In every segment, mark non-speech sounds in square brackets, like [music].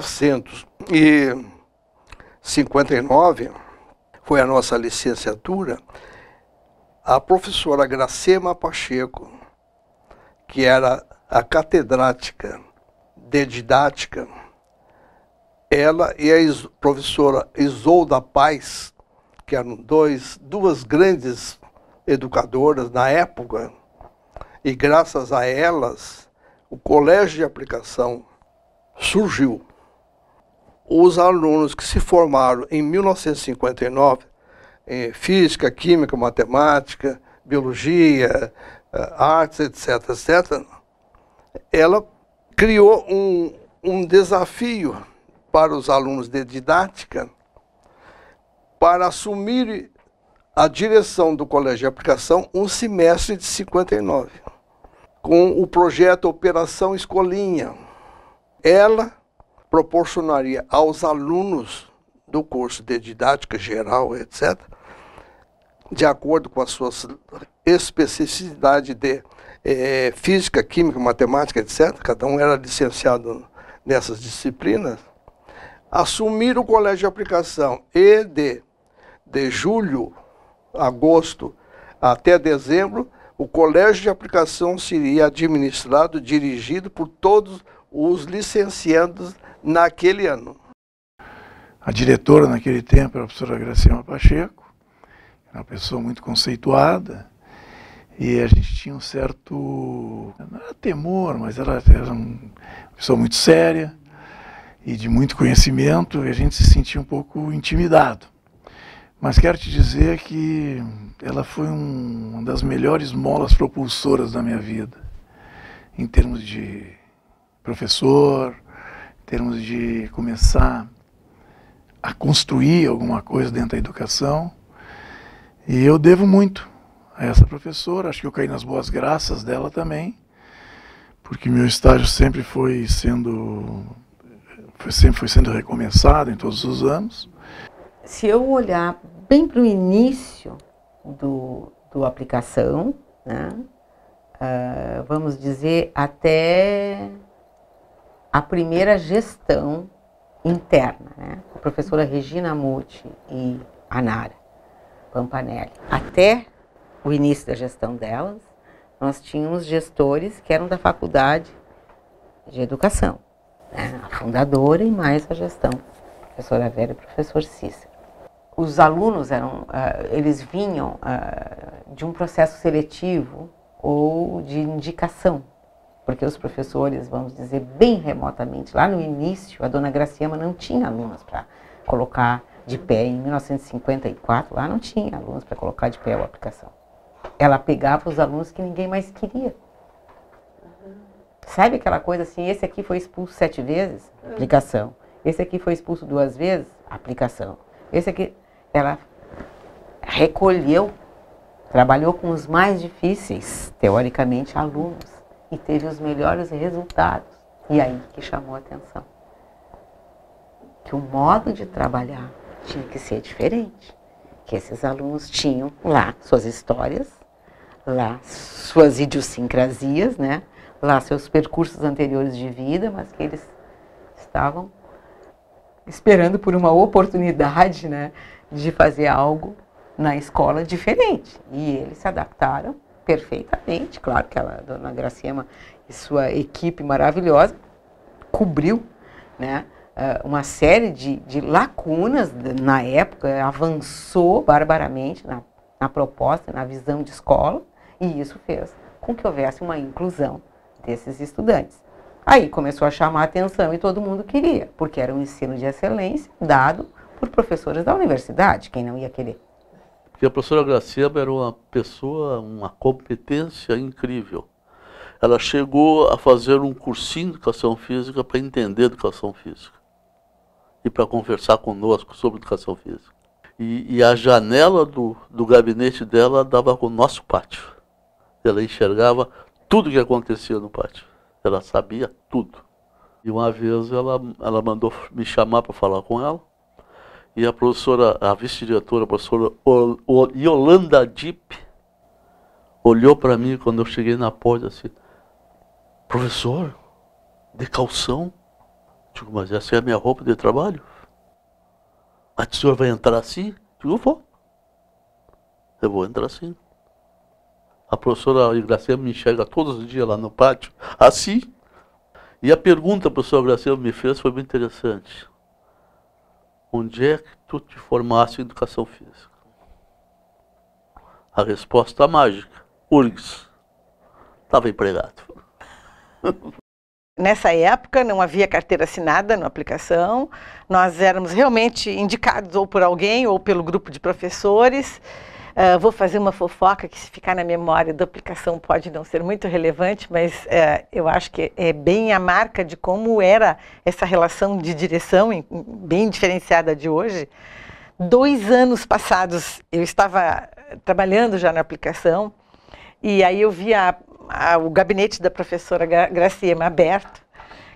1959 foi a nossa licenciatura, a professora Gracema Pacheco, que era a catedrática de didática, ela e a professora Isolda Paz, que eram dois, duas grandes educadoras na época, e graças a elas o colégio de aplicação surgiu os alunos que se formaram em 1959 em eh, física, química, matemática, biologia, eh, artes, etc., etc., ela criou um, um desafio para os alunos de didática para assumir a direção do Colégio de Aplicação um semestre de 59, com o projeto Operação Escolinha. Ela proporcionaria aos alunos do curso de didática geral, etc., de acordo com as suas especificidades de eh, física, química, matemática, etc., cada um era licenciado nessas disciplinas, assumir o colégio de aplicação e de, de julho, agosto até dezembro, o colégio de aplicação seria administrado, dirigido por todos os licenciados naquele ano. A diretora naquele tempo era a professora Graciela Pacheco, uma pessoa muito conceituada, e a gente tinha um certo, não era temor, mas ela era uma pessoa muito séria e de muito conhecimento, e a gente se sentia um pouco intimidado. Mas quero te dizer que ela foi um, uma das melhores molas propulsoras da minha vida, em termos de professor, termos de começar a construir alguma coisa dentro da educação. E eu devo muito a essa professora, acho que eu caí nas boas graças dela também, porque meu estágio sempre foi sendo foi, sempre foi sendo recomeçado em todos os anos. Se eu olhar bem para o início do, do aplicação, né, uh, vamos dizer até a primeira gestão interna, né? a professora Regina Muti e a Nara Pampanelli. Até o início da gestão delas, nós tínhamos gestores que eram da faculdade de educação, né? a fundadora e mais a gestão, a professora Vera e professor Cícero. Os alunos eram, uh, eles vinham uh, de um processo seletivo ou de indicação porque os professores, vamos dizer, bem remotamente, lá no início, a dona Graciama não tinha alunos para colocar de pé. Em 1954, lá não tinha alunos para colocar de pé a aplicação. Ela pegava os alunos que ninguém mais queria. Sabe aquela coisa assim, esse aqui foi expulso sete vezes? Aplicação. Esse aqui foi expulso duas vezes? Aplicação. Esse aqui, ela recolheu, trabalhou com os mais difíceis, teoricamente, alunos e teve os melhores resultados. E aí que chamou a atenção. Que o modo de trabalhar tinha que ser diferente. Que esses alunos tinham lá suas histórias, lá suas idiosincrasias, né? lá seus percursos anteriores de vida, mas que eles estavam esperando por uma oportunidade né, de fazer algo na escola diferente. E eles se adaptaram perfeitamente, claro que ela, a dona Graciema e sua equipe maravilhosa cobriu, né? Ah, uma série de, de, lacunas na época, avançou barbaramente na, na proposta, na visão de escola, e isso fez com que houvesse uma inclusão desses estudantes. Aí começou a chamar a atenção e todo mundo queria, porque era um ensino de excelência dado por professores da universidade, quem não ia querer. Porque a professora Graciela era uma pessoa, uma competência incrível. Ela chegou a fazer um cursinho de educação física para entender educação física e para conversar conosco sobre educação física. E, e, a janela do, do gabinete dela dava com o nosso pátio. Ela enxergava tudo que acontecia no pátio. Ela sabia tudo. E uma vez ela, ela mandou me chamar para falar com ela e a professora, a vice-diretora, a professora Yolanda Dip, olhou para mim quando eu cheguei na porta assim, professor, de calção? Digo, mas essa é a minha roupa de trabalho? Mas o senhor vai entrar assim? Digo, eu vou. Eu vou entrar assim. A professora Graciela me enxerga todos os dias lá no pátio, assim. E a pergunta que a professora Graciela me fez foi muito interessante. Onde é que tu te formaste em educação física? A resposta mágica, URGS. Estava empregado. [laughs] Nessa época não havia carteira assinada na aplicação, nós éramos realmente indicados ou por alguém ou pelo grupo de professores. Uh, vou fazer uma fofoca que, se ficar na memória da aplicação, pode não ser muito relevante, mas uh, eu acho que é bem a marca de como era essa relação de direção, em, bem diferenciada de hoje. Dois anos passados, eu estava trabalhando já na aplicação, e aí eu vi a, a, o gabinete da professora Graciema aberto.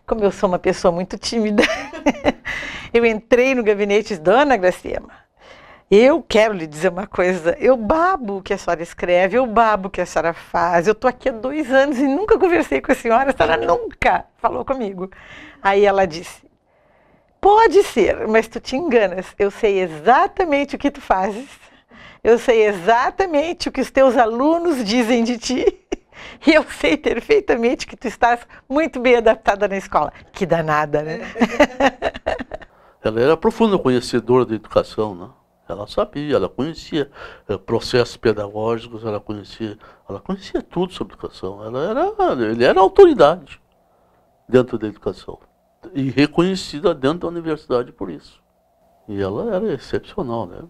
Como eu sou uma pessoa muito tímida, [laughs] eu entrei no gabinete, dona Graciema eu quero lhe dizer uma coisa, eu babo o que a senhora escreve, eu babo o que a senhora faz. Eu estou aqui há dois anos e nunca conversei com a senhora, a senhora nunca falou comigo. Aí ela disse, pode ser, mas tu te enganas, eu sei exatamente o que tu fazes, eu sei exatamente o que os teus alunos dizem de ti. E eu sei perfeitamente que tu estás muito bem adaptada na escola. Que danada, né? Ela era profunda conhecedora da educação, né? Ela sabia, ela conhecia eh, processos pedagógicos, ela conhecia, ela conhecia tudo sobre educação. Ela era, ele era autoridade dentro da educação e reconhecida dentro da universidade por isso. E ela era excepcional, né?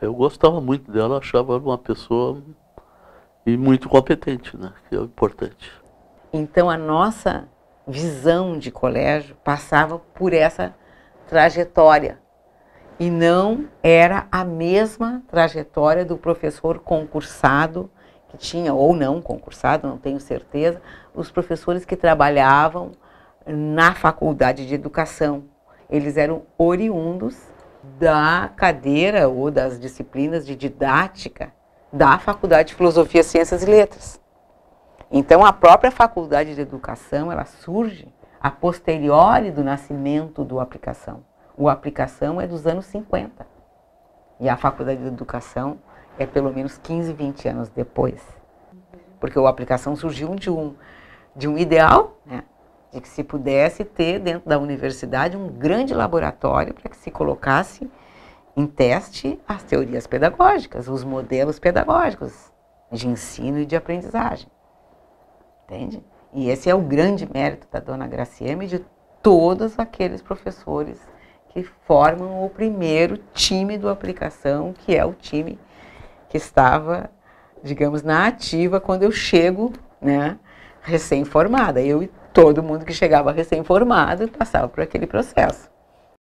Eu gostava muito dela, achava uma pessoa e muito competente, né? Que é o importante. Então a nossa visão de colégio passava por essa trajetória e não era a mesma trajetória do professor concursado, que tinha ou não concursado, não tenho certeza, os professores que trabalhavam na faculdade de educação. Eles eram oriundos da cadeira ou das disciplinas de didática da Faculdade de Filosofia, Ciências e Letras. Então, a própria Faculdade de Educação, ela surge a posteriori do nascimento do aplicação o aplicação é dos anos 50. E a faculdade de educação é pelo menos 15, 20 anos depois. Porque a aplicação surgiu de um, de um ideal, né? de que se pudesse ter dentro da universidade um grande laboratório para que se colocasse em teste as teorias pedagógicas, os modelos pedagógicos de ensino e de aprendizagem. Entende? E esse é o grande mérito da dona Gracieme e de todos aqueles professores que formam o primeiro time do aplicação, que é o time que estava, digamos, na ativa quando eu chego, né, recém-formada. Eu e todo mundo que chegava recém-formado passava por aquele processo.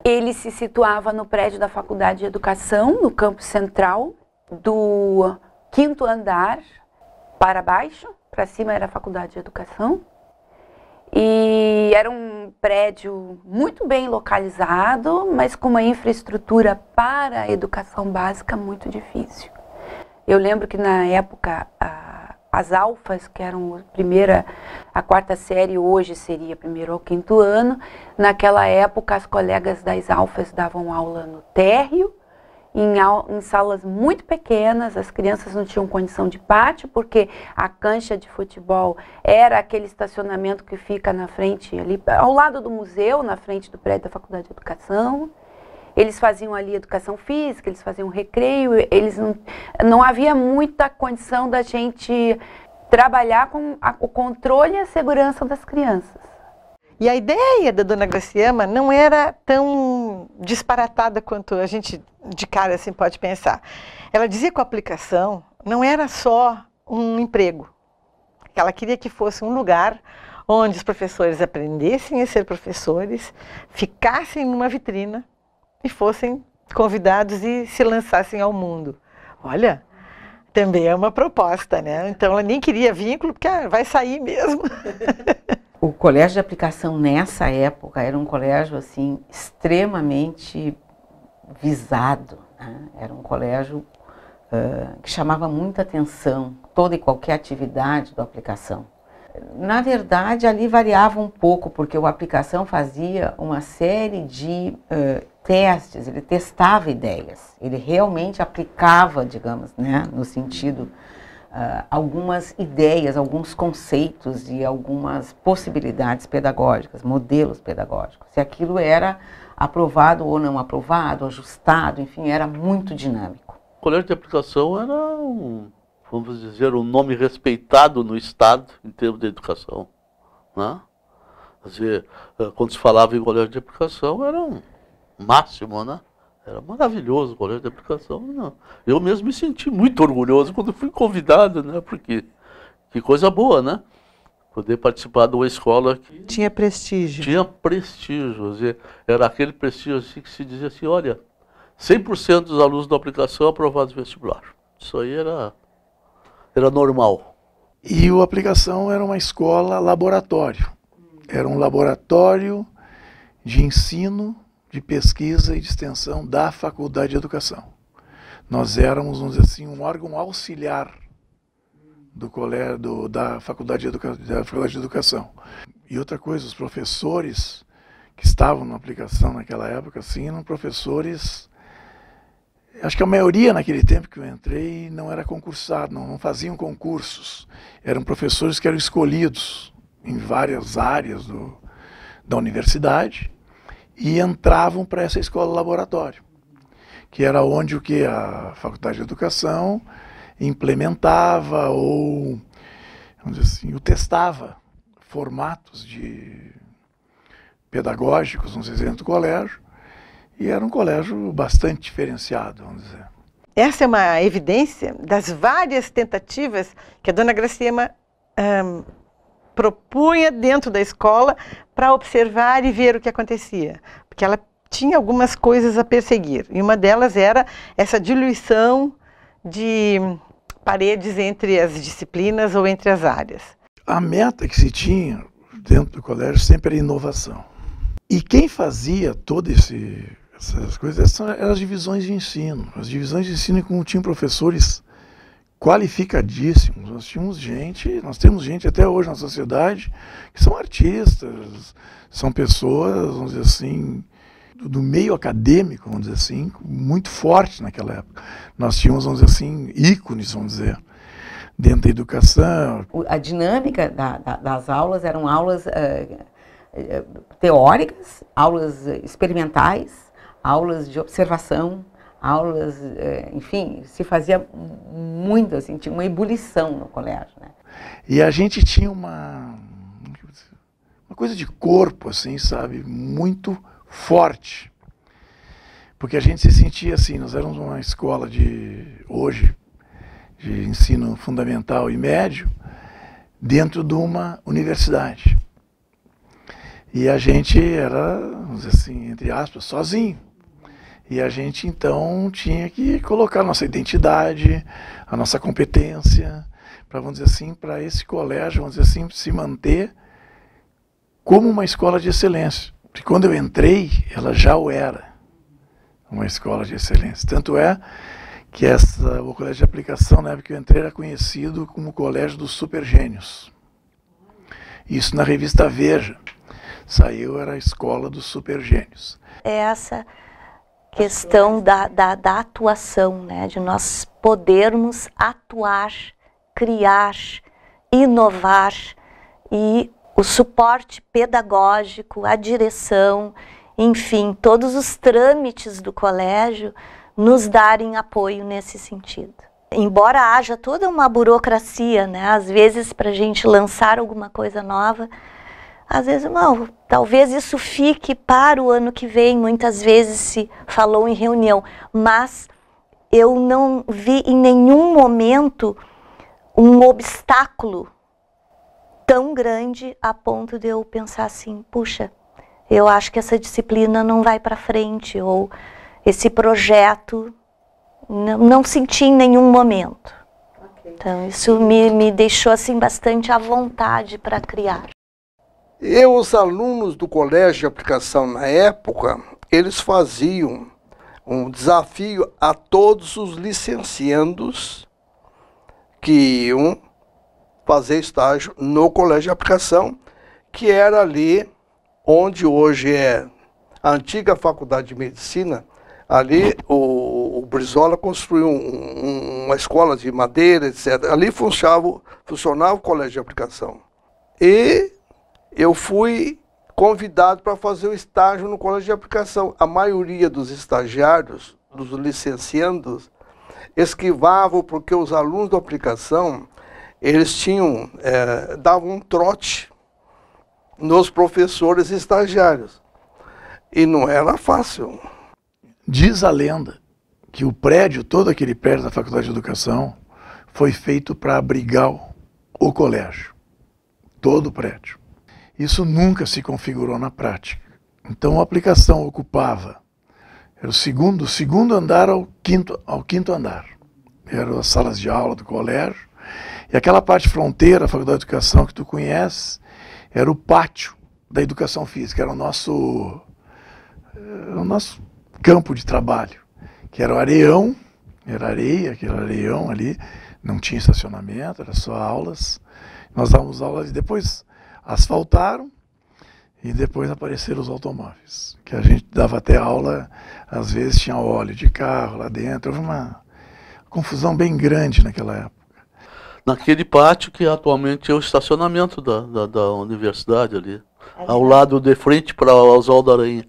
Ele se situava no prédio da Faculdade de Educação, no campo central, do quinto andar para baixo, para cima era a Faculdade de Educação. E era um prédio muito bem localizado, mas com uma infraestrutura para a educação básica muito difícil. Eu lembro que na época a, as alfas, que eram a primeira, a quarta série, hoje seria primeiro ou quinto ano, naquela época as colegas das alfas davam aula no térreo em, em, salas muito pequenas, as crianças não tinham condição de pátio, porque a cancha de futebol era aquele estacionamento que fica na frente, ali, ao lado do museu, na frente do prédio da Faculdade de Educação. Eles faziam ali educação física, eles faziam recreio, eles não, não havia muita condição da gente trabalhar com a, o controle e a segurança das crianças. E a ideia da dona Graciama não era tão disparatada quanto a gente de cara assim pode pensar. Ela dizia que a aplicação não era só um emprego. ela queria que fosse um lugar onde os professores aprendessem a ser professores, ficassem numa vitrina e fossem convidados e se lançassem ao mundo. Olha, também é uma proposta, né? Então ela nem queria vínculo, porque ah, vai sair mesmo. [laughs] o colégio de aplicação nessa época era um colégio assim extremamente visado, né? era um colégio uh, que chamava muita atenção toda e qualquer atividade do aplicação. Na verdade, ali variava um pouco porque o aplicação fazia uma série de uh, testes, ele testava ideias, ele realmente aplicava, digamos, né, no sentido uh, algumas ideias, alguns conceitos e algumas possibilidades pedagógicas, modelos pedagógicos. Se aquilo era aprovado ou não aprovado, ajustado, enfim, era muito dinâmico. O colégio de aplicação era, um, vamos dizer, um nome respeitado no Estado em termos de educação. Né? Quer dizer, ah, quando se falava em colégio de aplicação, era um máximo, né? Era maravilhoso o colégio de aplicação. Não. Né? Eu mesmo me senti muito orgulhoso quando fui convidado, né? Porque que coisa boa, né? Poder participar de uma escola que. Tinha prestígio. Tinha prestígio. Era aquele prestígio assim que se dizia assim: olha, 100% dos alunos da aplicação é aprovados no vestibular. Isso aí era, era normal. E o aplicação era uma escola laboratório. Era um laboratório de ensino de pesquisa e de extensão da Faculdade de Educação. Nós éramos, vamos dizer assim, um órgão auxiliar do colégio, do, da, Faculdade de da Faculdade de Educação. E outra coisa, os professores que estavam na aplicação naquela época, assim, eram professores. Acho que a maioria naquele tempo que eu entrei não era concursado, não, não faziam concursos. Eram professores que eram escolhidos em várias áreas do, da universidade e entravam para essa escola laboratório, que era onde o que a Faculdade de Educação implementava ou, vamos dizer assim, o testava formatos de pedagógicos, vamos exemplos do colégio, e era um colégio bastante diferenciado, vamos dizer. Essa é uma evidência das várias tentativas que a dona Graciema propunha dentro da escola para observar e ver o que acontecia, porque ela tinha algumas coisas a perseguir, e uma delas era essa diluição de paredes entre as disciplinas ou entre as áreas. A meta que se tinha dentro do colégio sempre era inovação. E quem fazia todas essas coisas eram as divisões de ensino. As divisões de ensino tinham professores qualificadíssimos. Nós tínhamos gente, nós temos gente até hoje na sociedade que são artistas, são pessoas, vamos dizer assim, do, do meio acadêmico, vamos dizer assim, muito forte naquela época. Nós tínhamos, vamos dizer assim, ícones, vamos dizer, dentro da educação. A dinâmica da, da, das aulas eram aulas uh, teóricas, aulas experimentais, aulas de observação, aulas, é, enfim, se fazia muito, assim, tinha uma ebulição no colégio. Né? E a gente tinha uma, uma coisa de corpo, assim, sabe, muito forte. Porque a gente se sentia assim, nós éramos uma escola de hoje, de ensino fundamental e médio, dentro de uma universidade. E a gente era, vamos dizer assim, entre aspas, sozinho. E a gente então tinha que colocar a nossa identidade, a nossa competência, para vamos dizer assim, para esse colégio, vamos dizer assim, se manter como uma escola de excelência. Porque quando eu entrei, ela já o era, uma escola de excelência. Tanto é que essa, o colégio de aplicação, na época que eu entrei, era conhecido como o Colégio dos Supergênios. Isso na revista Veja. Saiu, era a Escola dos Supergênios. Essa questão da, da, da atuação, né? de nós podermos atuar, criar, inovar e o suporte pedagógico, a direção, enfim, todos os trâmites do colégio nos darem apoio nesse sentido. Embora haja toda uma burocracia, né? às vezes para a gente lançar alguma coisa nova, às vezes, mal, talvez isso fique para o ano que vem, muitas vezes se falou em reunião, mas eu não vi em nenhum momento um obstáculo tão grande a ponto de eu pensar assim, puxa, eu acho que essa disciplina não vai para frente ou esse projeto não, não senti em nenhum momento. Okay. Então isso me, me deixou assim bastante à vontade para criar. E os alunos do colégio de aplicação na época, eles faziam um desafio a todos os licenciandos que iam fazer estágio no colégio de aplicação, que era ali onde hoje é a antiga faculdade de medicina. Ali o, o Brizola construiu um, uma escola de madeira, etc. Ali funcionava, funcionava o colégio de aplicação. E eu fui convidado para fazer o estágio no colégio de aplicação. A maioria dos estagiários, dos licenciandos, esquivavam porque os alunos da aplicação, eles tinham, é, davam um trote nos professores estagiários. E não era fácil. Diz a lenda que o prédio, todo aquele prédio da Faculdade de Educação, foi feito para abrigar o colégio. Todo o prédio. Isso nunca se configurou na prática. Então a aplicação ocupava era o segundo, segundo andar ao quinto, ao quinto andar. Eram as salas de aula do colégio. E aquela parte fronteira, a Faculdade de Educação que tu conhece, era o pátio da educação física, era o nosso, era eh, o nosso campo de trabalho, que era o areião, era areia, aquele areião ali, não tinha estacionamento, era só aulas. Nós dávamos aulas e depois asfaltaram e depois apareceram os automóveis, que a gente dava até aula, às vezes tinha óleo de carro lá dentro, houve uma confusão bem grande naquela época. Naquele pátio que atualmente é o estacionamento da, da, da universidade ali, ao lado de frente para Oswald da Aranha,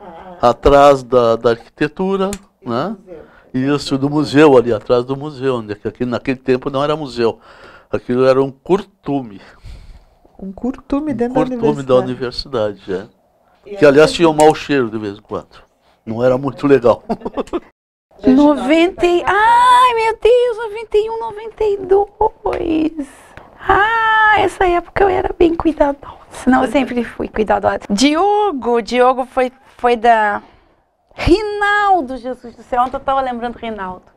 é, é. atrás da, da arquitetura, né? Isso, do museu ali, atrás do museu, onde é aqui, naquele tempo não era museu, aquilo era um curtume. Um curtume um dentro curtume da universidade. da universidade, é. Que, aliás, tinha um mau cheiro de vez em quando. Não era muito legal. 90. [laughs] [laughs] Ai, meu Deus, 91, 92. Ah, essa época eu era bem cuidadosa. Não, eu sempre fui cuidadosa. Diogo, Diogo foi, foi da. Rinaldo, Jesus do céu. Ontem eu tava lembrando Rinaldo.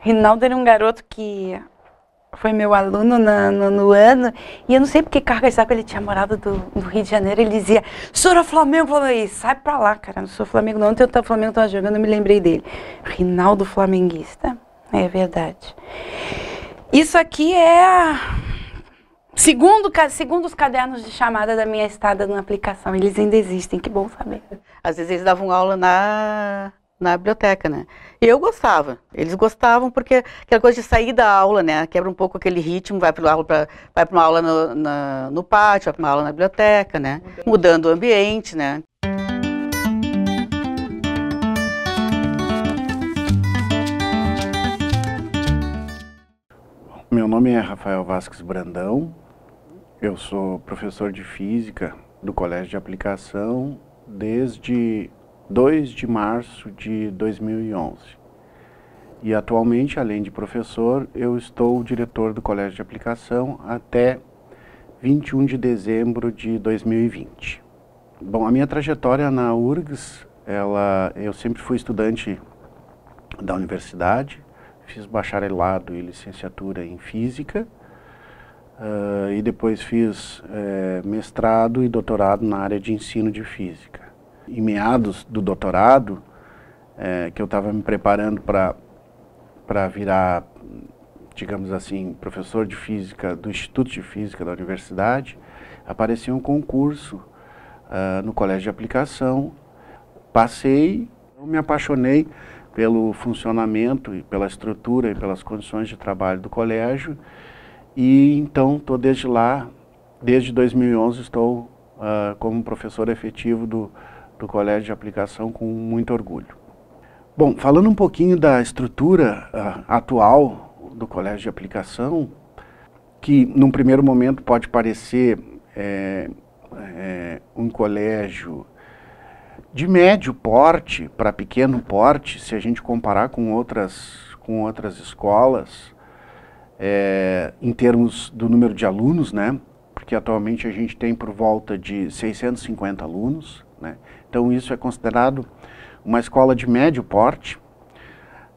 Rinaldo era um garoto que foi meu aluno na, no, no, ano, e eu não sei porque carga de saco ele tinha morado do, do, Rio de Janeiro, ele dizia, Sora Flamengo, Flamengo, sai pra lá, cara, não sou Flamengo não, ontem eu tava, Flamengo tava jogando, eu me lembrei dele. Rinaldo Flamenguista, é verdade. Isso aqui é, segundo, segundo os cadernos de chamada da minha estada na aplicação, eles ainda existem, que bom saber. Às vezes eles davam aula na na biblioteca, né? eu gostava, eles gostavam porque aquela coisa de sair da aula, né? Quebra um pouco aquele ritmo, vai para aula pra, vai uma aula no, na, no pátio, vai para uma aula na biblioteca, né? Mudando. Mudando o ambiente, né? Meu nome é Rafael Vasques Brandão, eu sou professor de Física do Colégio de Aplicação desde 2 de março de 2011. E atualmente, além de professor, eu estou diretor do Colégio de Aplicação até 21 de dezembro de 2020. Bom, a minha trajetória na URGS, ela, eu sempre fui estudante da universidade, fiz bacharelado e licenciatura em Física, uh, e depois fiz eh, mestrado e doutorado na área de ensino de Física em meados do doutorado, é, que eu estava me preparando para virar, digamos assim, professor de física do Instituto de Física da Universidade, apareceu um concurso uh, no Colégio de Aplicação. Passei, eu me apaixonei pelo funcionamento e pela estrutura e pelas condições de trabalho do colégio. E então estou desde lá, desde 2011 estou uh, como professor efetivo do do Colégio de Aplicação com muito orgulho. Bom, falando um pouquinho da estrutura uh, atual do Colégio de Aplicação, que num primeiro momento pode parecer é, é, um colégio de médio porte para pequeno porte, se a gente comparar com outras, com outras escolas, é, em termos do número de alunos, né? Porque atualmente a gente tem por volta de 650 alunos, né? Então, isso é considerado uma escola de médio porte,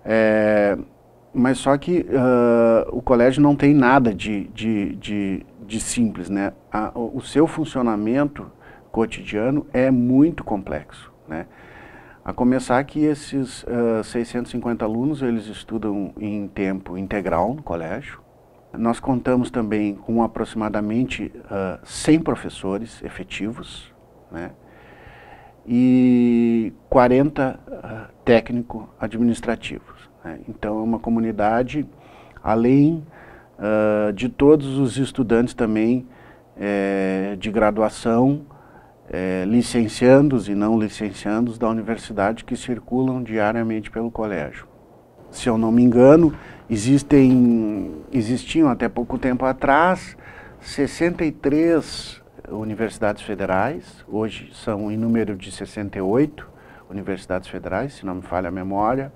é, mas só que uh, o colégio não tem nada de, de, de, de simples. Né? A, o seu funcionamento cotidiano é muito complexo. Né? A começar que esses uh, ah, 650 alunos, eles estudam em tempo integral no colégio. Nós contamos também com aproximadamente uh, ah, 100 professores efetivos, né? e 40 uh, ah, técnico-administrativos. Né? Então, é uma comunidade, além uh, de todos os estudantes também eh, de graduação, eh, licenciandos e não licenciandos da universidade que circulam diariamente pelo colégio. Se eu não me engano, existem, existiam até pouco tempo atrás 63 universidades federais, hoje são em número de 68 universidades federais, se não me falha a memória,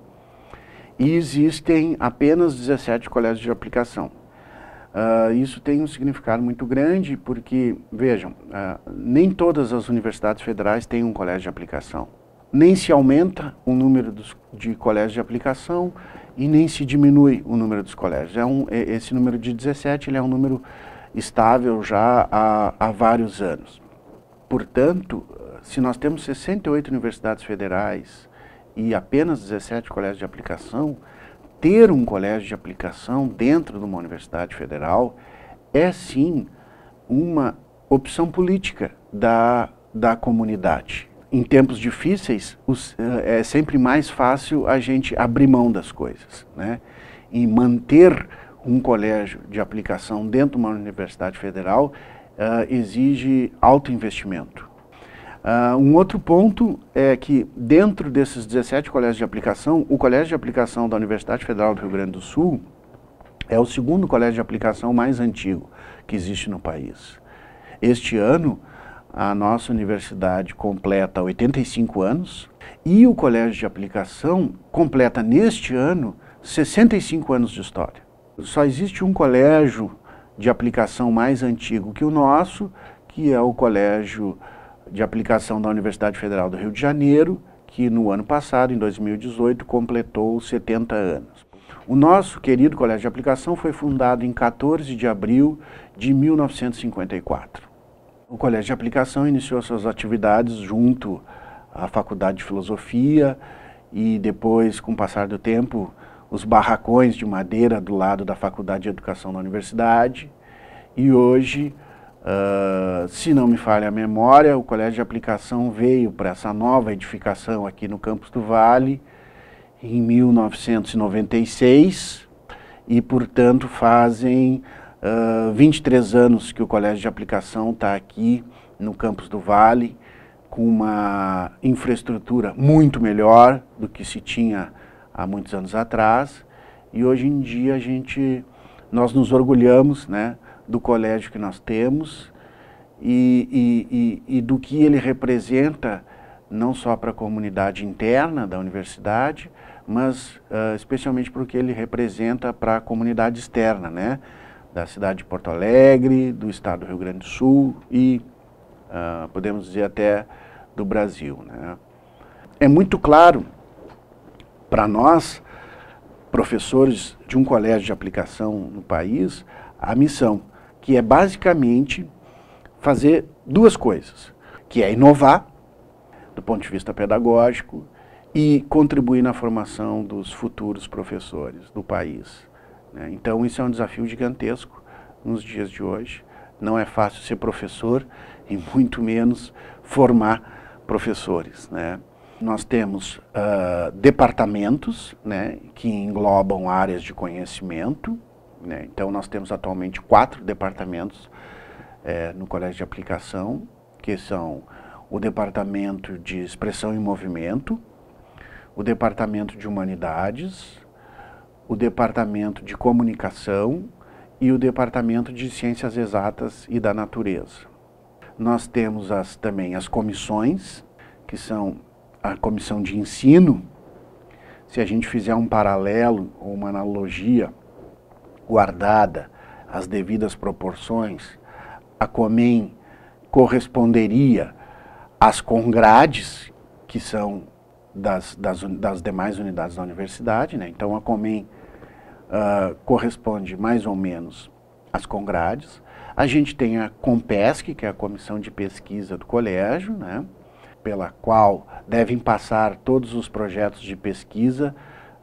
e existem apenas 17 colégios de aplicação. Uh, isso tem um significado muito grande porque, vejam, uh, nem todas as universidades federais têm um colégio de aplicação. Nem se aumenta o número dos, de colégios de aplicação e nem se diminui o número dos colégios. É um, é, esse número de 17 ele é um número estável já há, há vários anos. Portanto, se nós temos 68 universidades federais e apenas 17 colégios de aplicação, ter um colégio de aplicação dentro de uma universidade federal é sim uma opção política da, da comunidade. Em tempos difíceis, os, eh, é sempre mais fácil a gente abrir mão das coisas né? e manter um colégio de aplicação dentro de uma universidade federal uh, exige alto investimento. Uh, um outro ponto é que, dentro desses 17 colégios de aplicação, o colégio de aplicação da Universidade Federal do Rio Grande do Sul é o segundo colégio de aplicação mais antigo que existe no país. Este ano, a nossa universidade completa 85 anos e o colégio de aplicação completa neste ano 65 anos de história. Só existe um colégio de aplicação mais antigo que o nosso, que é o Colégio de Aplicação da Universidade Federal do Rio de Janeiro, que no ano passado, em 2018, completou 70 anos. O nosso querido Colégio de Aplicação foi fundado em 14 de abril de 1954. O Colégio de Aplicação iniciou suas atividades junto à Faculdade de Filosofia e depois, com o passar do tempo, os barracões de madeira do lado da Faculdade de Educação da Universidade. E hoje, uh, se não me falha a memória, o Colégio de Aplicação veio para essa nova edificação aqui no Campus do Vale em 1996 e, portanto, fazem uh, 23 anos que o Colégio de Aplicação está aqui no Campus do Vale com uma infraestrutura muito melhor do que se tinha há muitos anos atrás, e hoje em dia a gente, nós nos orgulhamos né, do colégio que nós temos e, e, e, e do que ele representa, não só para a comunidade interna da universidade, mas uh, especialmente para o que ele representa para a comunidade externa, né? da cidade de Porto Alegre, do estado do Rio Grande do Sul e, uh, podemos dizer, até do Brasil. Né? É muito claro para nós, professores de um colégio de aplicação no país, a missão, que é basicamente fazer duas coisas, que é inovar do ponto de vista pedagógico e contribuir na formação dos futuros professores do país. Né? Então isso é um desafio gigantesco nos dias de hoje. Não é fácil ser professor e muito menos formar professores. Né? nós temos uh, departamentos né, que englobam áreas de conhecimento. Né? Então, nós temos atualmente quatro departamentos eh, no Colégio de Aplicação, que são o Departamento de Expressão e Movimento, o Departamento de Humanidades, o Departamento de Comunicação e o Departamento de Ciências Exatas e da Natureza. Nós temos as, também as comissões, que são a comissão de ensino, se a gente fizer um paralelo ou uma analogia guardada as devidas proporções, a Comem corresponderia às Congrades, que são das, das, das demais unidades da universidade, né? então a Comem uh, corresponde mais ou menos às Congrades. A gente tem a Compesc, que é a Comissão de Pesquisa do Colégio, né? pela qual devem passar todos os projetos de pesquisa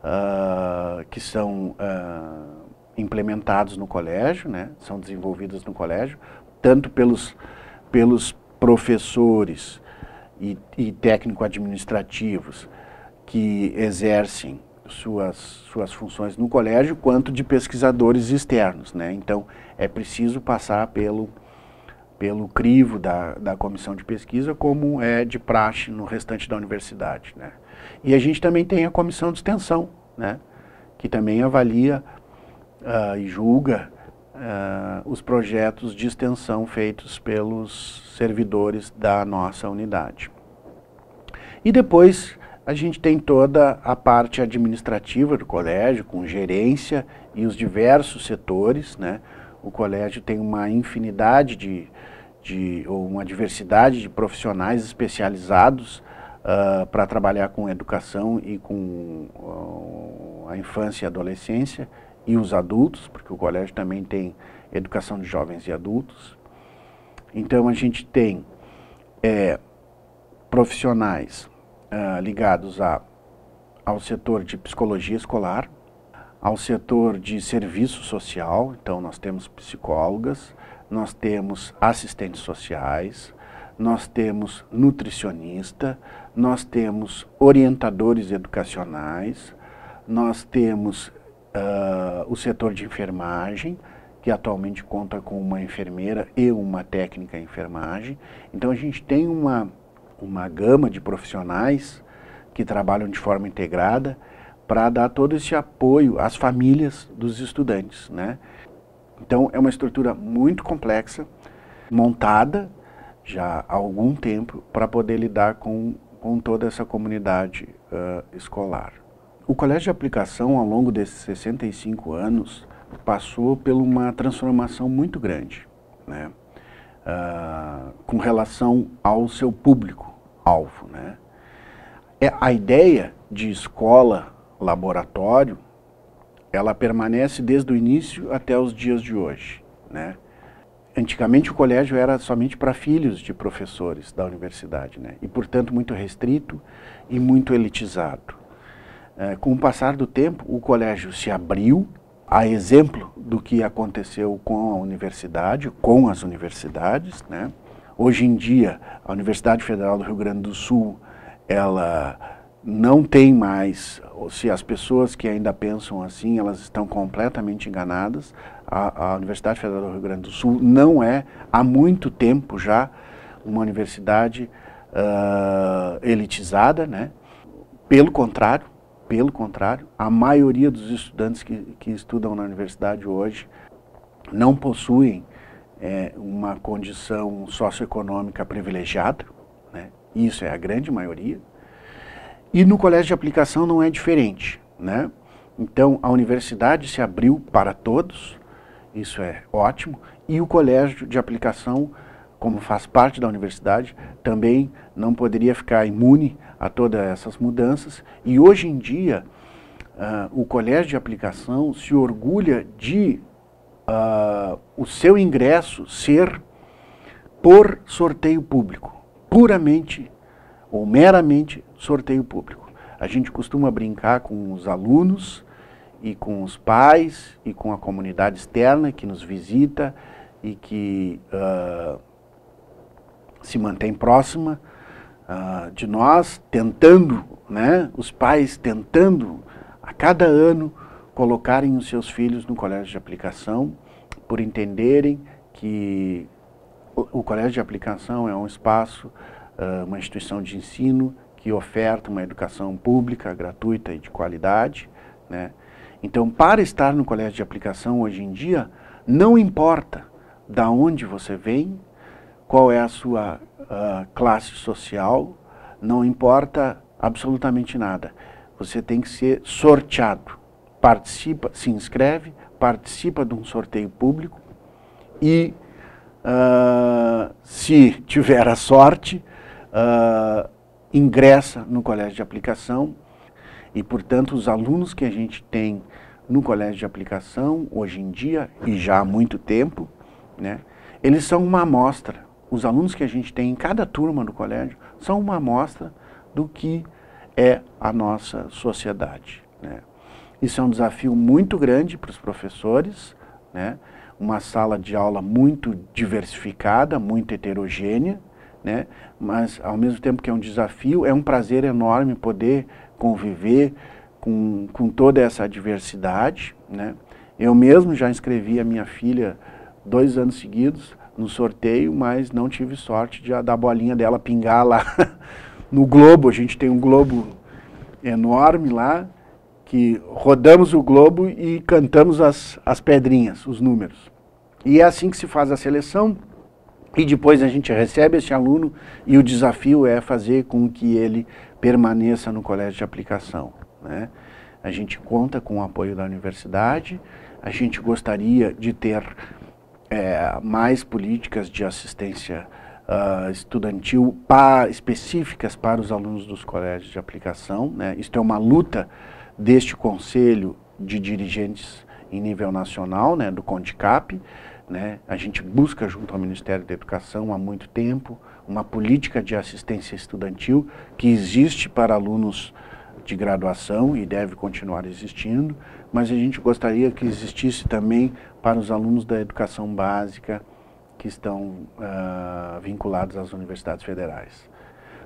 uh, que são uh, implementados no colégio, né, são desenvolvidos no colégio, tanto pelos, pelos professores e, e técnico-administrativos que exercem suas, suas funções no colégio, quanto de pesquisadores externos. Né? Então, é preciso passar pelo pelo crivo da, da comissão de pesquisa, como é de praxe no restante da universidade. Né? E a gente também tem a comissão de extensão, né? que também avalia uh, e julga uh, os projetos de extensão feitos pelos servidores da nossa unidade. E depois a gente tem toda a parte administrativa do colégio, com gerência e os diversos setores. Né? O colégio tem uma infinidade de de, ou uma diversidade de profissionais especializados uh, ah, para trabalhar com educação e com uh, a infância e adolescência e os adultos, porque o colégio também tem educação de jovens e adultos. Então a gente tem é, profissionais uh, ligados a, ao setor de psicologia escolar, ao setor de serviço social, então nós temos psicólogas, nós temos assistentes sociais, nós temos nutricionista, nós temos orientadores educacionais, nós temos uh, o setor de enfermagem, que atualmente conta com uma enfermeira e uma técnica em enfermagem. Então a gente tem uma, uma gama de profissionais que trabalham de forma integrada para dar todo esse apoio às famílias dos estudantes, né? Então é uma estrutura muito complexa, montada já há algum tempo para poder lidar com, com toda essa comunidade uh, escolar. O colégio de aplicação, ao longo desses 65 anos, passou por uma transformação muito grande, né? Uh, com relação ao seu público alvo, né? É a ideia de escola laboratório, ela permanece desde o início até os dias de hoje. Né? Antigamente o colégio era somente para filhos de professores da universidade, né? e portanto muito restrito e muito elitizado. É, com o passar do tempo, o colégio se abriu, a exemplo do que aconteceu com a universidade, com as universidades. Né? Hoje em dia, a Universidade Federal do Rio Grande do Sul, ela não tem mais. Se as pessoas que ainda pensam assim, elas estão completamente enganadas. A, a, Universidade Federal do Rio Grande do Sul não é, há muito tempo já, uma universidade uh, elitizada, né? Pelo contrário, pelo contrário, a maioria dos estudantes que, que estudam na universidade hoje não possuem é, uma condição socioeconômica privilegiada, né? isso é a grande maioria, e no colégio de aplicação não é diferente, né? Então a universidade se abriu para todos, isso é ótimo, e o colégio de aplicação, como faz parte da universidade, também não poderia ficar imune a todas essas mudanças. E hoje em dia, uh, o colégio de aplicação se orgulha de uh, o seu ingresso ser por sorteio público, puramente ou meramente sorteio público. A gente costuma brincar com os alunos e com os pais e com a comunidade externa que nos visita e que uh, se mantém próxima uh, de nós, tentando, né, os pais tentando a cada ano colocarem os seus filhos no colégio de aplicação, por entenderem que o, o colégio de aplicação é um espaço ah, uma instituição de ensino que oferta uma educação pública, gratuita e de qualidade. Né? Então, para estar no colégio de aplicação hoje em dia, não importa da onde você vem, qual é a sua uh, classe social, não importa absolutamente nada. Você tem que ser sorteado. Participa, se inscreve, participa de um sorteio público e, uh, se tiver a sorte, uh, ingressa no colégio de aplicação e, portanto, os alunos que a gente tem no colégio de aplicação hoje em dia e já há muito tempo, né, eles são uma amostra. Os alunos que a gente tem em cada turma do colégio são uma amostra do que é a nossa sociedade. Né. Isso é um desafio muito grande para os professores, né, uma sala de aula muito diversificada, muito heterogênea, né? Mas ao mesmo tempo que é um desafio, é um prazer enorme poder conviver com, com toda essa diversidade, né? Eu mesmo já inscrevi a minha filha dois anos seguidos no sorteio, mas não tive sorte de da bolinha dela pingar lá [laughs] no globo. A gente tem um globo enorme lá que rodamos o globo e cantamos as, as pedrinhas, os números. E é assim que se faz a seleção. E depois a gente recebe esse aluno e o desafio é fazer com que ele permaneça no colégio de aplicação. Né? A gente conta com o apoio da universidade, a gente gostaria de ter é, mais políticas de assistência uh, estudantil para, específicas para os alunos dos colégios de aplicação. Né? Isto é uma luta deste conselho de dirigentes em nível nacional, né, do CONDICAP, né? A gente busca, junto ao Ministério da Educação, há muito tempo, uma política de assistência estudantil que existe para alunos de graduação e deve continuar existindo, mas a gente gostaria que existisse também para os alunos da educação básica que estão uh, vinculados às universidades federais.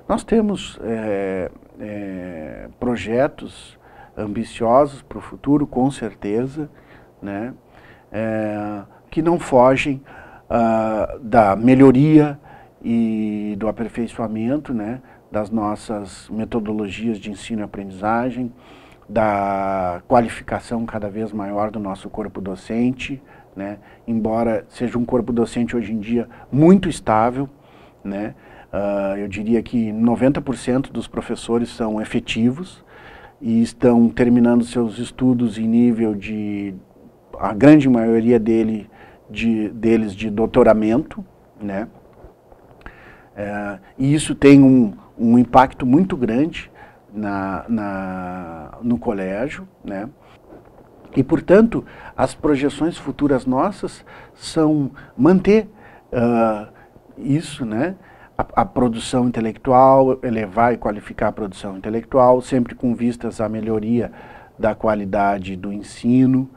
Nós temos é, é, projetos ambiciosos para o futuro, com certeza, né? É, que não fogem uh, da melhoria e do aperfeiçoamento né, das nossas metodologias de ensino e aprendizagem, da qualificação cada vez maior do nosso corpo docente, né, embora seja um corpo docente hoje em dia muito estável, né, uh, eu diria que 90% dos professores são efetivos e estão terminando seus estudos em nível de, a grande maioria dele de, deles de doutoramento, né? É, e isso tem um, um impacto muito grande na, na, no colégio, né? E, portanto, as projeções futuras nossas são manter uh, isso, né? A, a, produção intelectual, elevar e qualificar a produção intelectual, sempre com vistas à melhoria da qualidade do ensino,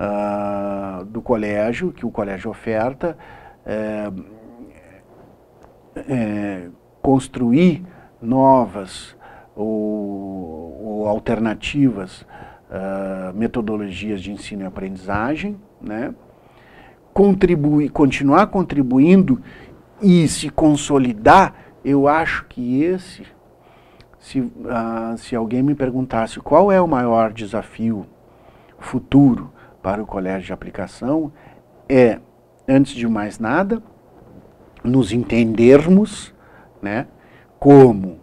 uh, do colégio, que o colégio oferta, é, é, construir novas ou, ou alternativas uh, metodologias de ensino e aprendizagem, né? Contribuir, continuar contribuindo e se consolidar, eu acho que esse, se, uh, se alguém me perguntasse qual é o maior desafio futuro para o colégio de aplicação é, antes de mais nada, nos entendermos né, como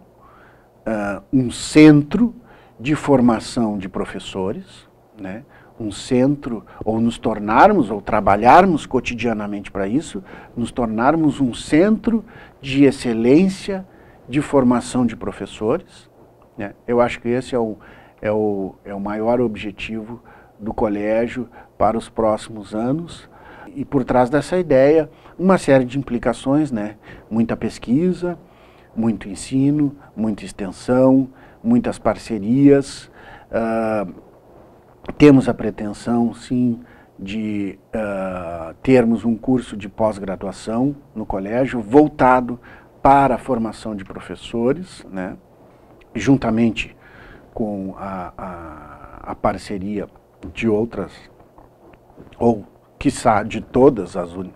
uh, um centro de formação de professores, né, um centro, ou nos tornarmos, ou trabalharmos cotidianamente para isso, nos tornarmos um centro de excelência de formação de professores. Né? Eu acho que esse é o, é o, é o maior objetivo do colégio para os próximos anos. E por trás dessa ideia, uma série de implicações, né? Muita pesquisa, muito ensino, muita extensão, muitas parcerias. Uh, temos a pretensão, sim, de uh, termos um curso de pós-graduação no colégio voltado para a formação de professores, né? juntamente com a, a, a parceria de outras, ou quiçá de todas as, uh,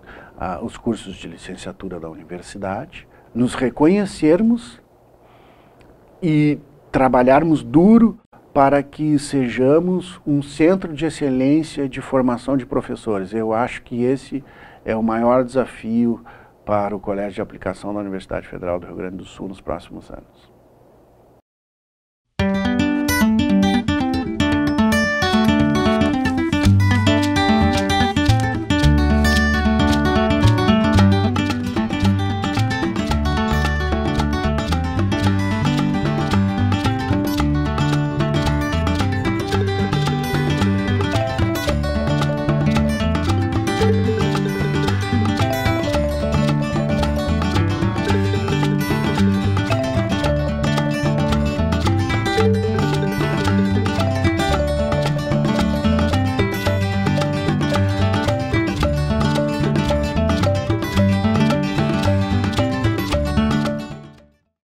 os cursos de licenciatura da universidade, nos reconhecermos e trabalharmos duro para que sejamos um centro de excelência de formação de professores. Eu acho que esse é o maior desafio para o Colégio de Aplicação da Universidade Federal do Rio Grande do Sul nos próximos anos.